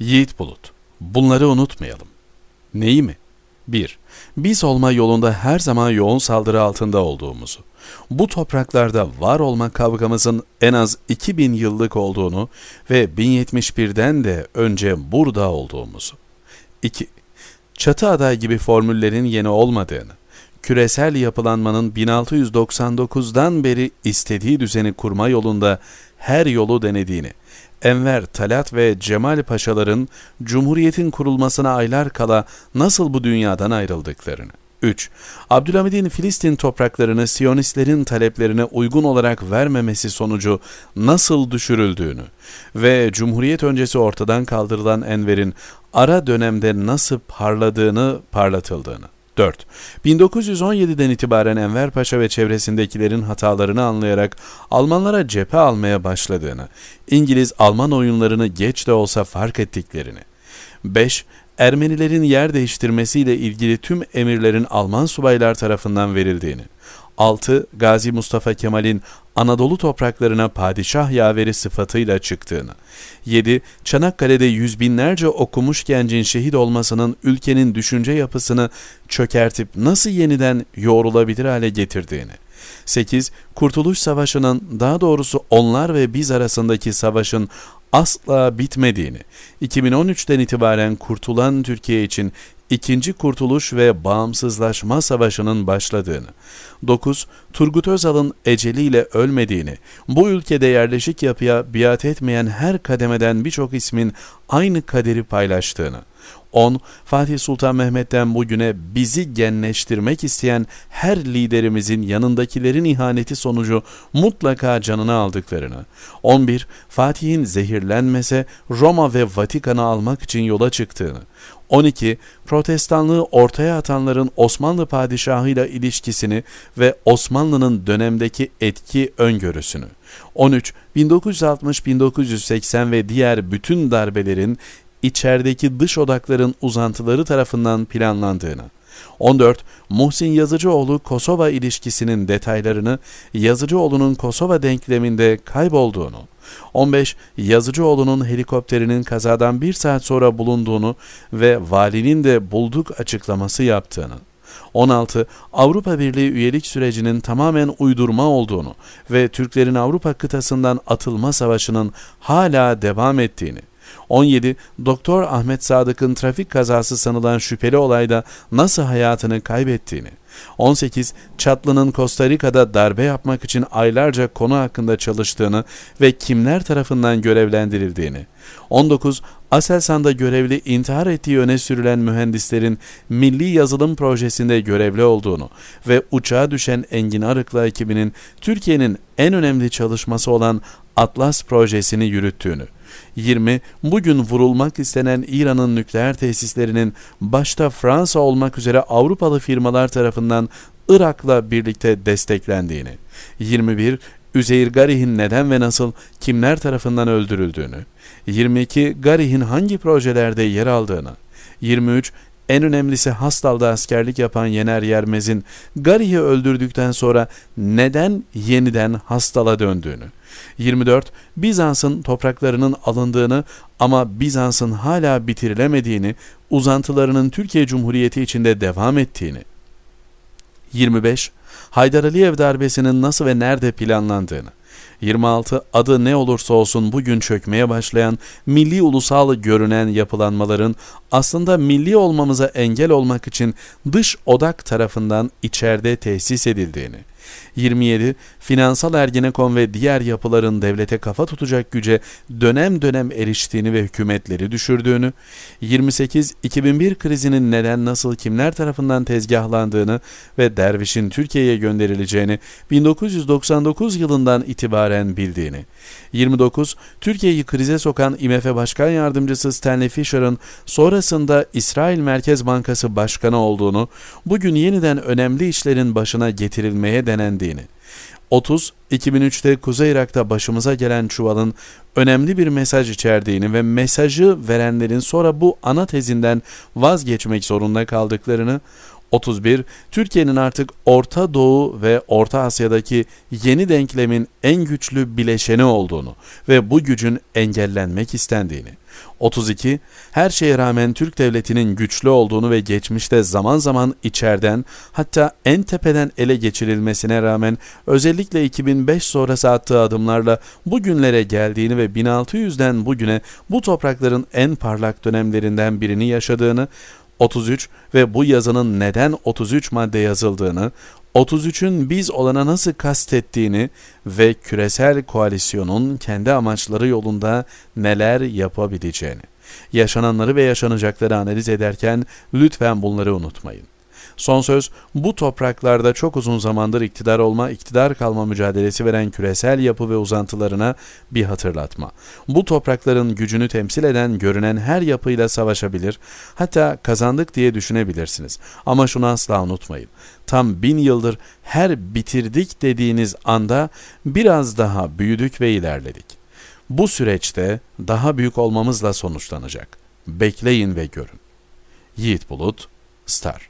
Yiğit Bulut, bunları unutmayalım. Neyi mi? 1. Biz olma yolunda her zaman yoğun saldırı altında olduğumuzu, bu topraklarda var olma kavgamızın en az 2000 yıllık olduğunu ve 1071'den de önce burada olduğumuzu. 2. Çatı aday gibi formüllerin yeni olmadığını, küresel yapılanmanın 1699'dan beri istediği düzeni kurma yolunda her yolu denediğini, Enver Talat ve Cemal Paşaların Cumhuriyet'in kurulmasına aylar kala nasıl bu dünyadan ayrıldıklarını. 3. Abdülhamid'in Filistin topraklarını Siyonistlerin taleplerine uygun olarak vermemesi sonucu nasıl düşürüldüğünü ve Cumhuriyet öncesi ortadan kaldırılan Enver'in ara dönemde nasıl parladığını parlatıldığını. 4. 1917'den itibaren Enver Paşa ve çevresindekilerin hatalarını anlayarak Almanlara cephe almaya başladığını, İngiliz-Alman oyunlarını geç de olsa fark ettiklerini. 5. Ermenilerin yer değiştirmesiyle ilgili tüm emirlerin Alman subaylar tarafından verildiğini. 6. Gazi Mustafa Kemal'in Anadolu topraklarına padişah yaveri sıfatıyla çıktığını, 7. Çanakkale'de yüz binlerce okumuş gencin şehit olmasının ülkenin düşünce yapısını çökertip nasıl yeniden yoğrulabilir hale getirdiğini, 8. Kurtuluş Savaşı'nın daha doğrusu onlar ve biz arasındaki savaşın asla bitmediğini, 2013'ten itibaren kurtulan Türkiye için İkinci Kurtuluş ve Bağımsızlaşma Savaşı'nın başladığını, 9. Turgut Özal'ın eceliyle ölmediğini, bu ülkede yerleşik yapıya biat etmeyen her kademeden birçok ismin aynı kaderi paylaştığını, 10. Fatih Sultan Mehmet'ten bugüne bizi genleştirmek isteyen her liderimizin yanındakilerin ihaneti sonucu mutlaka canını aldıklarını. 11. Fatih'in zehirlenmese Roma ve Vatikan'ı almak için yola çıktığını. 12. Protestanlığı ortaya atanların Osmanlı padişahıyla ilişkisini ve Osmanlı'nın dönemdeki etki öngörüsünü. 13. 1960-1980 ve diğer bütün darbelerin içerideki dış odakların uzantıları tarafından planlandığını, 14. Muhsin Yazıcıoğlu Kosova ilişkisinin detaylarını Yazıcıoğlu'nun Kosova denkleminde kaybolduğunu, 15. Yazıcıoğlu'nun helikopterinin kazadan bir saat sonra bulunduğunu ve valinin de bulduk açıklaması yaptığını, 16. Avrupa Birliği üyelik sürecinin tamamen uydurma olduğunu ve Türklerin Avrupa kıtasından atılma savaşının hala devam ettiğini, 17. Doktor Ahmet Sadık'ın trafik kazası sanılan şüpheli olayda nasıl hayatını kaybettiğini. 18. Çatlı'nın Costa Rica'da darbe yapmak için aylarca konu hakkında çalıştığını ve kimler tarafından görevlendirildiğini. 19. Aselsan'da görevli intihar ettiği öne sürülen mühendislerin milli yazılım projesinde görevli olduğunu ve uçağa düşen Engin Arıklı ekibinin Türkiye'nin en önemli çalışması olan Atlas projesini yürüttüğünü. 20. Bugün vurulmak istenen İran'ın nükleer tesislerinin başta Fransa olmak üzere Avrupalı firmalar tarafından Irak'la birlikte desteklendiğini. 21. Üzeyir Garih'in neden ve nasıl kimler tarafından öldürüldüğünü. 22. Garih'in hangi projelerde yer aldığını. 23. En önemlisi Hastal'da askerlik yapan Yener Yermez'in Garih'i öldürdükten sonra neden yeniden Hastal'a döndüğünü. 24. Bizans'ın topraklarının alındığını ama Bizans'ın hala bitirilemediğini, uzantılarının Türkiye Cumhuriyeti içinde devam ettiğini. 25. Haydar Aliyev darbesinin nasıl ve nerede planlandığını. 26. Adı ne olursa olsun bugün çökmeye başlayan milli ulusal görünen yapılanmaların aslında milli olmamıza engel olmak için dış odak tarafından içeride tesis edildiğini. 27. Finansal Ergenekon ve diğer yapıların devlete kafa tutacak güce dönem dönem eriştiğini ve hükümetleri düşürdüğünü. 28. 2001 krizinin neden nasıl kimler tarafından tezgahlandığını ve dervişin Türkiye'ye gönderileceğini 1999 yılından itibaren bildiğini. 29. Türkiye'yi krize sokan IMF Başkan Yardımcısı Stanley Fisher'ın sonrasında İsrail Merkez Bankası Başkanı olduğunu, bugün yeniden önemli işlerin başına getirilmeye denen denendiğini, 30. 2003'te Kuzey Irak'ta başımıza gelen çuvalın önemli bir mesaj içerdiğini ve mesajı verenlerin sonra bu ana tezinden vazgeçmek zorunda kaldıklarını, 31. Türkiye'nin artık Orta Doğu ve Orta Asya'daki yeni denklemin en güçlü bileşeni olduğunu ve bu gücün engellenmek istendiğini. 32. Her şeye rağmen Türk devletinin güçlü olduğunu ve geçmişte zaman zaman içerden hatta en tepeden ele geçirilmesine rağmen özellikle 2005 sonrası attığı adımlarla bugünlere geldiğini ve 1600'den bugüne bu toprakların en parlak dönemlerinden birini yaşadığını, 33 ve bu yazının neden 33 madde yazıldığını, 33'ün biz olana nasıl kastettiğini ve küresel koalisyonun kendi amaçları yolunda neler yapabileceğini. Yaşananları ve yaşanacakları analiz ederken lütfen bunları unutmayın. Son söz bu topraklarda çok uzun zamandır iktidar olma, iktidar kalma mücadelesi veren küresel yapı ve uzantılarına bir hatırlatma. Bu toprakların gücünü temsil eden görünen her yapıyla savaşabilir, hatta kazandık diye düşünebilirsiniz. Ama şunu asla unutmayın. Tam bin yıldır her bitirdik dediğiniz anda biraz daha büyüdük ve ilerledik. Bu süreçte daha büyük olmamızla sonuçlanacak. Bekleyin ve görün. Yiğit Bulut, Star